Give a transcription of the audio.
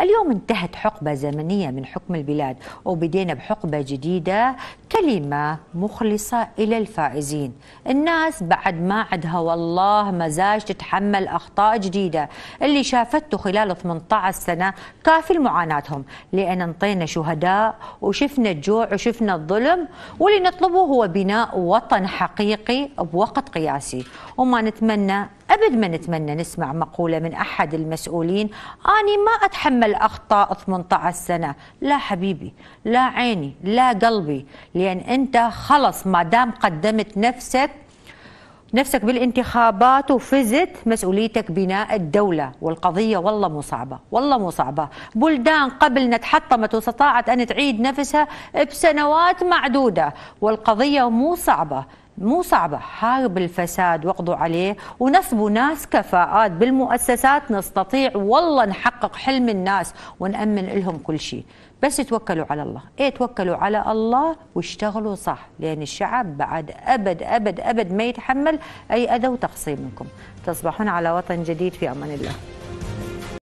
اليوم انتهت حقبة زمنية من حكم البلاد وبدينا بحقبة جديدة كلمة مخلصة إلى الفائزين الناس بعد ما عدها والله مزاج تتحمل أخطاء جديدة اللي شافته خلال 18 سنة كافل معاناتهم لأن انطينا شهداء وشفنا الجوع وشفنا الظلم واللي نطلبه هو بناء وطن حقيقي بوقت قياسي وما نتمنى أبد ما نتمنى نسمع مقولة من أحد المسؤولين أني ما أتحمل أخطاء 18 سنة لا حبيبي لا عيني لا قلبي لأن أنت خلص ما دام قدمت نفسك نفسك بالانتخابات وفزت مسؤوليتك بناء الدولة والقضية والله مو صعبة والله مو صعبة بلدان قبلنا تحطمت واستطاعت أن تعيد نفسها بسنوات معدودة والقضية مو صعبة مو صعبة حارب الفساد واقضوا عليه ونصبوا ناس كفاءات بالمؤسسات نستطيع والله نحقق حلم الناس ونأمن لهم كل شيء بس توكلوا على الله ايه توكلوا على الله واشتغلوا صح لأن الشعب بعد أبد أبد أبد ما يتحمل أي أذى وتقصير منكم تصبحون على وطن جديد في أمان الله